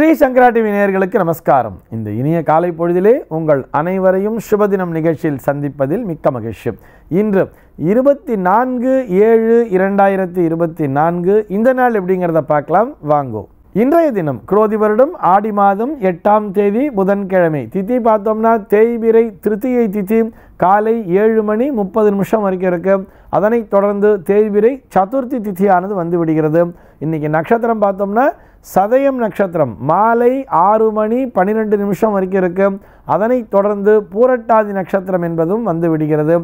ஸ்ரீ சங்கரா TV நேயர்களுக்கு நமஸ்காரம் இந்த இனிய காலை பொழுதிலே உங்கள் அனைவரையும் சுபதினம் நிகழ்ச்சியில் சந்திப்பதில் மிக்க மகிழ்ச்சி இன்று இருபத்தி நான்கு ஏழு இரண்டாயிரத்தி இருபத்தி நான்கு இந்த நாள் எப்படிங்கிறத பார்க்கலாம் வாங்கோ இன்றைய தினம் குரோதி வருடம் ஆடி மாதம் எட்டாம் தேதி புதன்கிழமை திதி பார்த்தோம்னா தேய்பிரை திருத்தியை திதி காலை ஏழு மணி முப்பது நிமிஷம் வரைக்கும் இருக்கு அதனைத் தொடர்ந்து தேய்பிரை சதுர்த்தி திதியானது வந்து விடுகிறது இன்றைக்கி நட்சத்திரம் பார்த்தோம்னா சதயம் நட்சத்திரம் மாலை ஆறு மணி பன்னிரெண்டு நிமிஷம் வரைக்கும் இருக்கும் அதனைத் தொடர்ந்து பூரட்டாதி நட்சத்திரம் என்பதும் வந்து விடுகிறது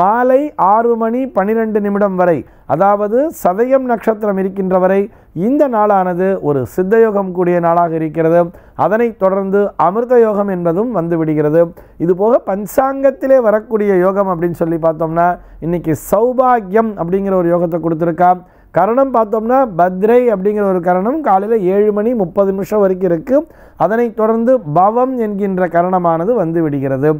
மாலை ஆறு மணி பன்னிரெண்டு நிமிடம் வரை அதாவது சதயம் நட்சத்திரம் இருக்கின்ற வரை இந்த நாளானது ஒரு சித்தயோகம் கூடிய நாளாக இருக்கிறது அதனைத் தொடர்ந்து அமிர்த யோகம் என்பதும் வந்து விடுகிறது இதுபோக பஞ்சாங்கத்திலே வரக்கூடிய யோகம் அப்படின்னு சொல்லி பார்த்தோம்னா இன்றைக்கி சௌபாகியம் அப்படிங்கிற ஒரு யோகத்தை கொடுத்துருக்கா கரணம் பார்த்தோம்னா பத்ரை அப்படிங்கிற ஒரு கரணம் காலையில் ஏழு மணி முப்பது நிமிஷம் வரைக்கும் இருக்குது அதனைத் தொடர்ந்து பவம் என்கின்ற கரணமானது வந்து விடுகிறது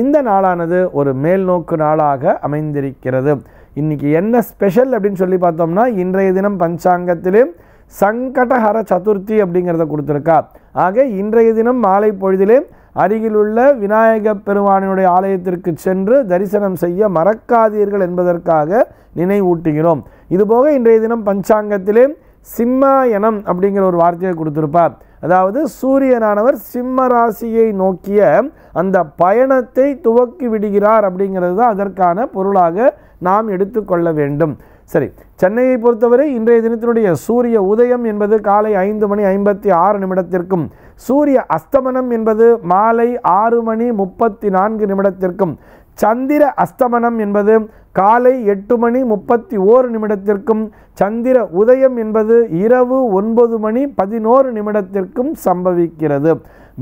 இந்த நாளானது ஒரு மேல்நோக்கு நாளாக அமைந்திருக்கிறது இன்றைக்கி என்ன ஸ்பெஷல் அப்படின்னு சொல்லி பார்த்தோம்னா இன்றைய தினம் பஞ்சாங்கத்திலே சங்கடஹர சதுர்த்தி அப்படிங்கிறத கொடுத்துருக்கா ஆக இன்றைய தினம் மாலை பொழுதிலே அருகிலுள்ள விநாயக பெருமானினுடைய ஆலயத்திற்கு சென்று தரிசனம் செய்ய மறக்காதீர்கள் என்பதற்காக நினைவூட்டுகிறோம் இதுபோக இன்றைய தினம் பஞ்சாங்கத்திலே சிம்மாயனம் அப்படிங்கிற ஒரு வார்த்தையை கொடுத்திருப்பார் அதாவது சூரியனானவர் சிம்ம ராசியை நோக்கிய அந்த பயணத்தை துவக்கி விடுகிறார் அப்படிங்கிறது தான் அதற்கான பொருளாக நாம் எடுத்துக்கொள்ள வேண்டும் சரி சென்னையை பொறுத்தவரை இன்றைய தினத்தினுடைய சூரிய உதயம் என்பது காலை ஐந்து மணி ஐம்பத்தி ஆறு நிமிடத்திற்கும் சூரிய அஸ்தமனம் என்பது மாலை ஆறு மணி முப்பத்தி நான்கு நிமிடத்திற்கும் சந்திர அஸ்தமனம் என்பது காலை எட்டு மணி முப்பத்தி ஓரு நிமிடத்திற்கும் சந்திர உதயம் என்பது இரவு ஒன்பது மணி பதினோரு நிமிடத்திற்கும் சம்பவிக்கிறது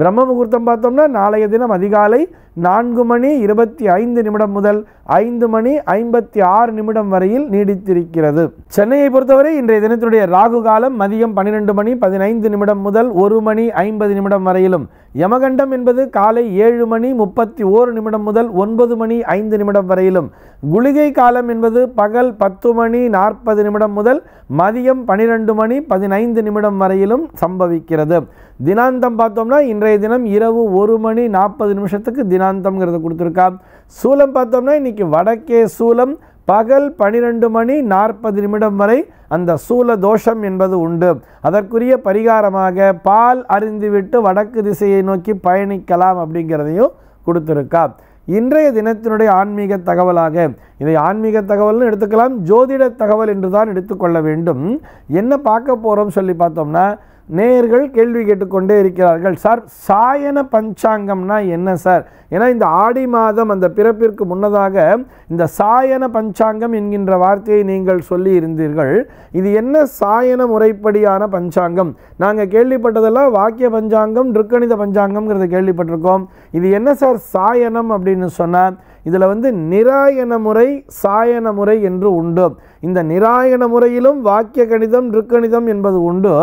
பிரம்ம முகூர்த்தம் பார்த்தோம்னா நாளைய தினம் அதிகாலை நான்கு மணி இருபத்தி ஐந்து நிமிடம் முதல் ஐந்து மணி ஐம்பத்தி ஆறு நிமிடம் வரையில் நீடித்திருக்கிறது சென்னையை பொறுத்தவரை இன்றைய தினத்தினுடைய ராகு காலம் மதியம் பன்னிரெண்டு மணி பதினைந்து நிமிடம் முதல் ஒரு மணி ஐம்பது நிமிடம் வரையிலும் யமகண்டம் என்பது காலை ஏழு மணி முப்பத்தி ஓரு நிமிடம் முதல் ஒன்பது மணி ஐந்து நிமிடம் வரையிலும் குளிகை காலம் என்பது பகல் பத்து மணி நாற்பது நிமிடம் முதல் மதியம் பனிரெண்டு மணி பதினைந்து நிமிடம் வரையிலும் சம்பவிக்கிறது தினாந்தம் பார்த்தோம்னா இன்றைய தினம் இரவு ஒரு மணி நாற்பது நிமிஷத்துக்கு தினம் தினாந்தம்ங்கிறத கொடுத்துருக்கா சூலம் பார்த்தோம்னா இன்றைக்கி வடக்கே சூலம் பகல் பனிரெண்டு மணி நாற்பது நிமிடம் வரை அந்த சூல தோஷம் என்பது உண்டு அதற்குரிய பரிகாரமாக பால் அறிந்துவிட்டு வடக்கு திசையை நோக்கி பயணிக்கலாம் அப்படிங்கிறதையும் கொடுத்துருக்கா இன்றைய தினத்தினுடைய ஆன்மீக தகவலாக இதை ஆன்மீக தகவல்னு எடுத்துக்கலாம் ஜோதிட தகவல் என்று தான் எடுத்துக்கொள்ள வேண்டும் என்ன பார்க்க போகிறோம் சொல்லி பார்த்தோம்னா நேயர்கள் கேள்வி கேட்டுக்கொண்டே இருக்கிறார்கள் சார் சாயன பஞ்சாங்கம்னா என்ன சார் ஏன்னா இந்த ஆடி மாதம் அந்த பிறப்பிற்கு முன்னதாக இந்த சாயன பஞ்சாங்கம் என்கின்ற வார்த்தையை நீங்கள் சொல்லி இருந்தீர்கள் இது என்ன சாயன முறைப்படியான பஞ்சாங்கம் நாங்கள் கேள்விப்பட்டதெல்லாம் வாக்கிய பஞ்சாங்கம் திருக்கணித பஞ்சாங்கம்ங்கிறத கேள்விப்பட்டிருக்கோம் இது என்ன சார் சாயனம் அப்படின்னு சொன்னால் இதில் வந்து நிராயன முறை சாயன முறை என்று உண்டு இந்த நிராயண முறையிலும் வாக்கிய கணிதம் ருக்கணிதம் என்பது உண்டு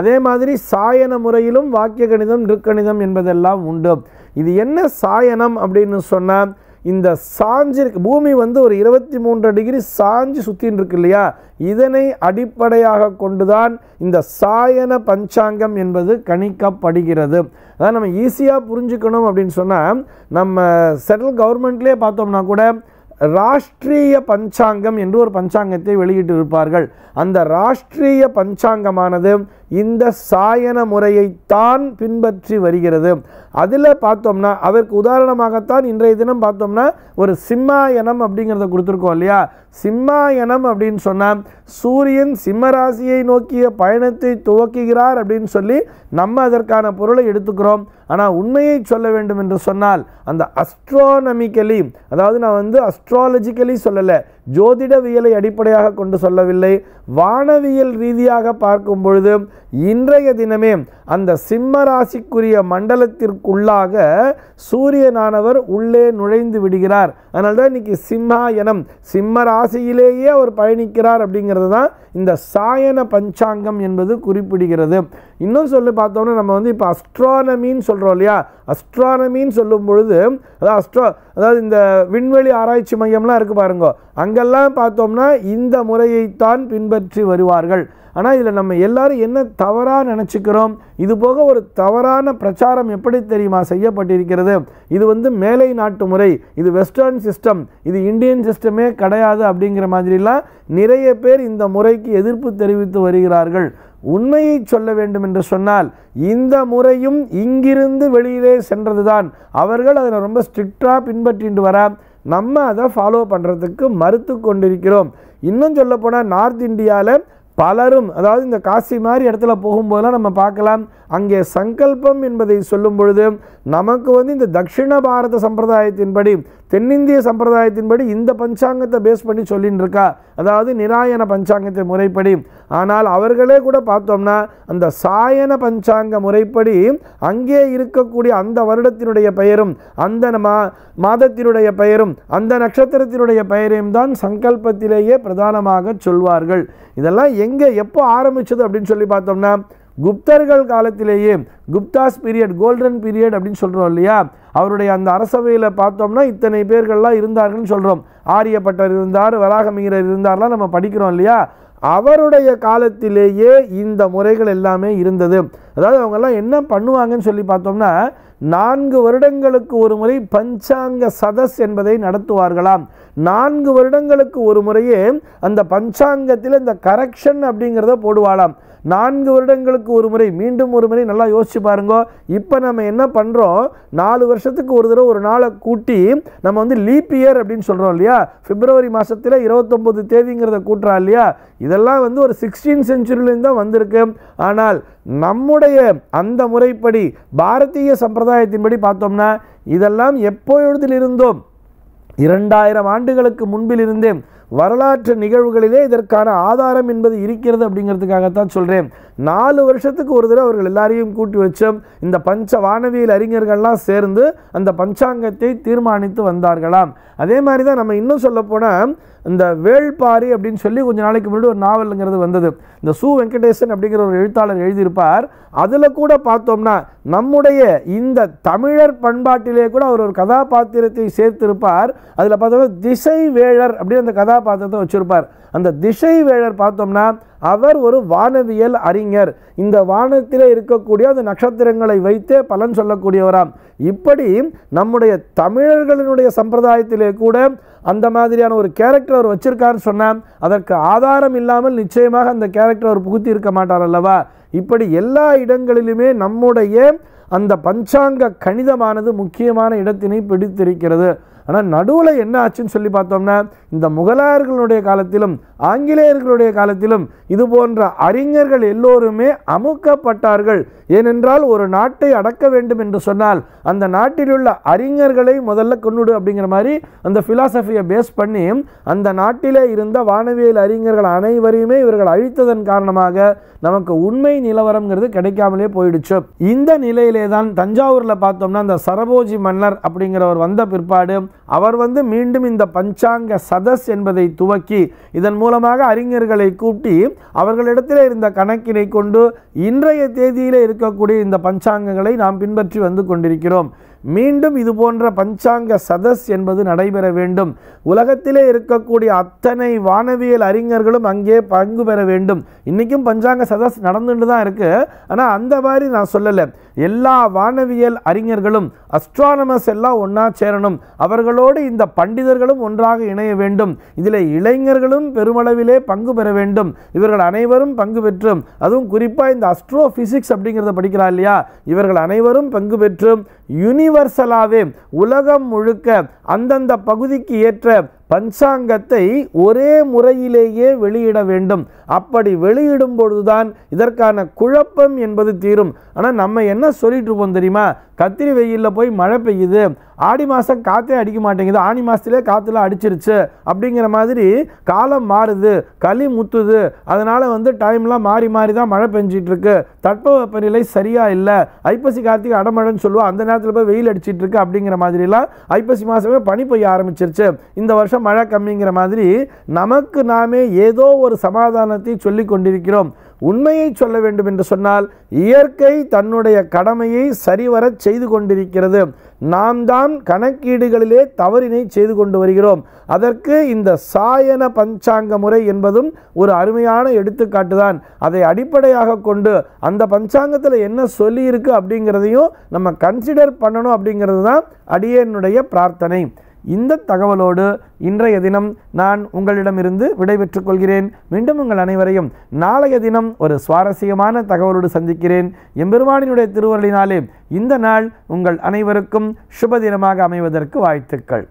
அதே மாதிரி சாயன முறையிலும் வாக்கிய கணிதம் ருக்கணிதம் என்பதெல்லாம் உண்டு இது என்ன சாயனம் அப்படின்னு சொன்னால் இந்த சாஞ்சிருக்கு பூமி வந்து ஒரு இருபத்தி மூன்று டிகிரி சாஞ்சி சுற்றின்னு இருக்கு இல்லையா இதனை அடிப்படையாக கொண்டுதான் இந்த சாயன பஞ்சாங்கம் என்பது கணிக்கப்படுகிறது அதான் நம்ம ஈஸியாக புரிஞ்சுக்கணும் அப்படின்னு சொன்னால் நம்ம சென்ட்ரல் கவர்மெண்ட்லேயே பார்த்தோம்னா கூட ராஷ்ட்ரிய பஞ்சாங்கம் என்று ஒரு பஞ்சாங்கத்தை வெளியிட்டு இருப்பார்கள் அந்த ராஷ்ட்ரிய பஞ்சாங்கமானது இந்த சாயன முறையைத்தான் பின்பற்றி வருகிறது அதில் பார்த்தோம்னா அதற்கு உதாரணமாகத்தான் இன்றைய தினம் பார்த்தோம்னா ஒரு சிம்மாயனம் அப்படிங்கிறத கொடுத்துருக்கோம் இல்லையா சிம்மாயனம் அப்படின்னு சொன்னால் சூரியன் சிம்மராசியை நோக்கிய பயணத்தை துவக்குகிறார் அப்படின்னு சொல்லி நம்ம அதற்கான பொருளை எடுத்துக்கிறோம் ஆனால் உண்மையை சொல்ல வேண்டும் என்று சொன்னால் அந்த அஸ்ட்ரானமிக்கலி அதாவது நான் வந்து அஸ்ட்ராலஜிக்கலி சொல்லலை ஜோதிடவியலை அடிப்படையாக கொண்டு சொல்லவில்லை வானவியல் ரீதியாக பார்க்கும் பொழுது இன்றைய தினமே அந்த சிம்ம ராசிக்குரிய மண்டலத்திற்குள்ளாக சூரியனானவர் உள்ளே நுழைந்து விடுகிறார் அதனால தான் இன்றைக்கி சிம்மாயனம் சிம்ம ராசியிலேயே அவர் பயணிக்கிறார் அப்படிங்கிறது தான் இந்த சாயன பஞ்சாங்கம் என்பது குறிப்பிடுகிறது இன்னும் சொல்லி பார்த்தோம்னா நம்ம வந்து இப்போ அஸ்ட்ரானமின்னு சொல்கிறோம் இல்லையா அஸ்ட்ரானமின்னு சொல்லும் பொழுது அதாவது அஸ்ட்ரா அதாவது இந்த விண்வெளி ஆராய்ச்சி மையம்லாம் இருக்குது பாருங்க அங்கெல்லாம் பார்த்தோம்னா இந்த முறையைத்தான் பின்பற்றி வருவார்கள் ஆனால் இதில் நம்ம எல்லாரும் என்ன தவறாக நினச்சிக்கிறோம் இது போக ஒரு தவறான பிரச்சாரம் எப்படி தெரியுமா செய்யப்பட்டிருக்கிறது இது வந்து மேலை நாட்டு முறை இது வெஸ்டர்ன் சிஸ்டம் இது இந்தியன் சிஸ்டமே கிடையாது அப்படிங்கிற மாதிரிலாம் நிறைய பேர் இந்த முறைக்கு எதிர்ப்பு தெரிவித்து வருகிறார்கள் உண்மையை சொல்ல வேண்டும் என்று சொன்னால் இந்த முறையும் இங்கிருந்து வெளியிலே சென்றதுதான் அவர்கள் அதில் ரொம்ப ஸ்ட்ரிக்டாக பின்பற்றிட்டு வர நம்ம அதை ஃபாலோ பண்ணுறதுக்கு மறுத்து கொண்டிருக்கிறோம் இன்னும் சொல்லப்போனால் நார்த் இந்தியாவில் பலரும் அதாவது இந்த காசி மாதிரி இடத்துல போகும்போதெல்லாம் நம்ம பார்க்கலாம் அங்கே சங்கல்பம் என்பதை சொல்லும் பொழுது நமக்கு வந்து இந்த தக்ஷிண பாரத சம்பிரதாயத்தின்படி தென்னிந்திய சம்பிரதாயத்தின்படி இந்த பஞ்சாங்கத்தை பேஸ் பண்ணி சொல்லின்னு இருக்கா அதாவது நிராயன பஞ்சாங்கத்தை முறைப்படி ஆனால் அவர்களே கூட பார்த்தோம்னா அந்த சாயன பஞ்சாங்க முறைப்படி அங்கே இருக்கக்கூடிய அந்த வருடத்தினுடைய பெயரும் அந்த மாதத்தினுடைய பெயரும் அந்த நட்சத்திரத்தினுடைய பெயரையும் தான் சங்கல்பத்திலேயே பிரதானமாக சொல்வார்கள் இதெல்லாம் எங்கே எப்போ ஆரம்பித்தது அப்படின்னு சொல்லி பார்த்தோம்னா குப்தர்கள் காலத்திலேயே குப்தாஸ் பீரியட் கோல்டன் பீரியட் அப்படின்னு சொல்கிறோம் இல்லையா அவருடைய அந்த அரசவையில் பார்த்தோம்னா இத்தனை பேர்கள்லாம் இருந்தார்கள்னு சொல்கிறோம் ஆரியப்பட்டர் இருந்தார் மீரர் இருந்தார்லாம் நம்ம படிக்கிறோம் இல்லையா அவருடைய காலத்திலேயே இந்த முறைகள் எல்லாமே இருந்தது அதாவது அவங்கெல்லாம் என்ன பண்ணுவாங்கன்னு சொல்லி பார்த்தோம்னா நான்கு வருடங்களுக்கு ஒரு முறை பஞ்சாங்க சதஸ் என்பதை நடத்துவார்களாம் நான்கு வருடங்களுக்கு ஒரு முறையே அந்த பஞ்சாங்கத்தில் இந்த கரெக்ஷன் அப்படிங்கிறத போடுவாளாம் நான்கு வருடங்களுக்கு ஒரு முறை மீண்டும் ஒரு முறை நல்லா யோசிச்சு பாருங்க இப்போ நம்ம என்ன பண்ணுறோம் நாலு வருஷத்துக்கு ஒரு தடவை ஒரு நாளை கூட்டி நம்ம வந்து லீப் இயர் அப்படின்னு சொல்கிறோம் இல்லையா பிப்ரவரி மாதத்தில் இருபத்தொம்போது தேதிங்கிறத கூட்டுறா இல்லையா இதெல்லாம் வந்து ஒரு சிக்ஸ்டீன் செஞ்சுரியிலேருந்து தான் வந்திருக்கு ஆனால் நம்முடைய அந்த முறைப்படி பாரதிய சம்பிரதாயத்தின்படி பார்த்தோம்னா இதெல்லாம் எழுதிலிருந்தோம் இரண்டாயிரம் ஆண்டுகளுக்கு முன்பில் இருந்தேன் வரலாற்று நிகழ்வுகளிலே இதற்கான ஆதாரம் என்பது இருக்கிறது அப்படிங்கிறதுக்காகத்தான் சொல்கிறேன் நாலு வருஷத்துக்கு ஒரு தடவை அவர்கள் எல்லாரையும் கூட்டி வச்சோம் இந்த பஞ்ச வானவியல் அறிஞர்கள்லாம் சேர்ந்து அந்த பஞ்சாங்கத்தை தீர்மானித்து வந்தார்களாம் அதே மாதிரி தான் நம்ம இன்னும் சொல்ல போனால் இந்த வேள்பாரி அப்படின்னு சொல்லி கொஞ்சம் நாளைக்கு முன்னாடி ஒரு நாவலுங்கிறது வந்தது இந்த சு வெங்கடேசன் அப்படிங்கிற ஒரு எழுத்தாளர் எழுதியிருப்பார் அதில் கூட பார்த்தோம்னா நம்முடைய இந்த தமிழர் பண்பாட்டிலே கூட அவர் ஒரு கதாபாத்திரத்தை சேர்த்திருப்பார் அதில் பார்த்தோம்னா திசை வேழர் அப்படின்னு அந்த கதாபாத்திரத்தை வச்சுருப்பார் அந்த திசை வேழர் பார்த்தோம்னா அவர் ஒரு வானவியல் அறிஞர் இந்த வானத்தில் இருக்கக்கூடிய அந்த நட்சத்திரங்களை வைத்தே பலன் சொல்லக்கூடியவராம் இப்படி நம்முடைய தமிழர்களினுடைய சம்பிரதாயத்திலே கூட அந்த மாதிரியான ஒரு கேரக்டர் கேரக்டர் அவர் வச்சிருக்காருன்னு சொன்னால் அதற்கு ஆதாரம் இல்லாமல் நிச்சயமாக அந்த கேரக்டர் அவர் புகுத்தி இருக்க மாட்டார் அல்லவா இப்படி எல்லா இடங்களிலுமே நம்முடைய அந்த பஞ்சாங்க கணிதமானது முக்கியமான இடத்தினை பிடித்திருக்கிறது ஆனால் நடுவில் என்ன ஆச்சுன்னு சொல்லி பார்த்தோம்னா இந்த முகலாயர்களுடைய காலத்திலும் ஆங்கிலேயர்களுடைய காலத்திலும் இது போன்ற அறிஞர்கள் எல்லோருமே அமுக்கப்பட்டார்கள் ஏனென்றால் ஒரு நாட்டை அடக்க வேண்டும் என்று சொன்னால் அந்த நாட்டிலுள்ள அறிஞர்களை முதல்ல கொண்டுடு அப்படிங்கிற மாதிரி அந்த ஃபிலாசபியை பேஸ் பண்ணி அந்த நாட்டிலே இருந்த வானவியல் அறிஞர்கள் அனைவரையுமே இவர்கள் அழித்ததன் காரணமாக நமக்கு உண்மை நிலவரம்ங்கிறது கிடைக்காமலே போயிடுச்சு இந்த நிலையிலே தான் தஞ்சாவூரில் பார்த்தோம்னா அந்த சரபோஜி மன்னர் அப்படிங்கிறவர் வந்த பிற்பாடு அவர் வந்து மீண்டும் இந்த பஞ்சாங்க சதஸ் என்பதை துவக்கி இதன் மூலமாக அறிஞர்களை கூட்டி அவர்களிடத்தில் இருந்த கணக்கினை கொண்டு இன்றைய தேதியில் இருக்கக்கூடிய இந்த பஞ்சாங்கங்களை நாம் பின்பற்றி வந்து கொண்டிருக்கிறோம் மீண்டும் இது போன்ற பஞ்சாங்க சதஸ் என்பது நடைபெற வேண்டும் உலகத்திலே இருக்கக்கூடிய அத்தனை வானவியல் அறிஞர்களும் அங்கே பங்கு பெற வேண்டும் இன்றைக்கும் பஞ்சாங்க சதஸ் நடந்துட்டு தான் இருக்குது ஆனால் அந்த மாதிரி நான் சொல்லலை எல்லா வானவியல் அறிஞர்களும் அஸ்ட்ரானமர்ஸ் எல்லாம் ஒன்றா சேரணும் அவர்களோடு இந்த பண்டிதர்களும் ஒன்றாக இணைய வேண்டும் இதில் இளைஞர்களும் பெருமளவிலே பங்கு பெற வேண்டும் இவர்கள் அனைவரும் பங்கு பெற்றும் அதுவும் குறிப்பாக இந்த அஸ்ட்ரோ ஃபிசிக்ஸ் அப்படிங்கிறத படிக்கிறா இல்லையா இவர்கள் அனைவரும் பங்கு பெற்றும் யூனிவர்சலாகவே உலகம் முழுக்க அந்தந்த பகுதிக்கு ஏற்ற பஞ்சாங்கத்தை ஒரே முறையிலேயே வெளியிட வேண்டும் அப்படி வெளியிடும் பொழுதுதான் இதற்கான குழப்பம் என்பது தீரும் ஆனால் நம்ம என்ன சொல்லிட்டு இருப்போம் தெரியுமா கத்திரி வெயிலில் போய் மழை பெய்யுது ஆடி மாதம் காற்றே அடிக்க மாட்டேங்குது ஆணி மாதத்துலேயே காற்றுல அடிச்சிருச்சு அப்படிங்கிற மாதிரி காலம் மாறுது களி முத்துது அதனால் வந்து டைம்லாம் மாறி மாறி தான் மழை தட்ப தட்பவெப்பநிலை சரியாக இல்லை ஐப்பசி கார்த்திகை அடமழைன்னு சொல்லுவோம் அந்த நேரத்தில் போய் வெயில் அடிச்சிட்ருக்கு அப்படிங்கிற மாதிரிலாம் ஐப்பசி மாதமே பனி பெய்ய ஆரம்பிச்சிருச்சு இந்த வருஷம் வருஷம் மழை கம்மிங்கிற மாதிரி நமக்கு நாமே ஏதோ ஒரு சமாதானத்தை சொல்லி கொண்டிருக்கிறோம் உண்மையை சொல்ல வேண்டும் என்று சொன்னால் இயற்கை தன்னுடைய கடமையை சரிவரச் செய்து கொண்டிருக்கிறது நாம் தான் கணக்கீடுகளிலே தவறினை செய்து கொண்டு வருகிறோம் அதற்கு இந்த சாயன பஞ்சாங்க முறை என்பதும் ஒரு அருமையான எடுத்துக்காட்டு தான் அதை அடிப்படையாக கொண்டு அந்த பஞ்சாங்கத்தில் என்ன சொல்லியிருக்கு அப்படிங்கிறதையும் நம்ம கன்சிடர் பண்ணணும் அப்படிங்கிறது தான் அடியனுடைய பிரார்த்தனை இந்த தகவலோடு இன்றைய தினம் நான் உங்களிடமிருந்து விடைபெற்றுக் கொள்கிறேன் மீண்டும் உங்கள் அனைவரையும் நாளைய தினம் ஒரு சுவாரஸ்யமான தகவலோடு சந்திக்கிறேன் எம்பெருமானினுடைய திருவருளினாலே இந்த நாள் உங்கள் அனைவருக்கும் சுப தினமாக அமைவதற்கு வாழ்த்துக்கள்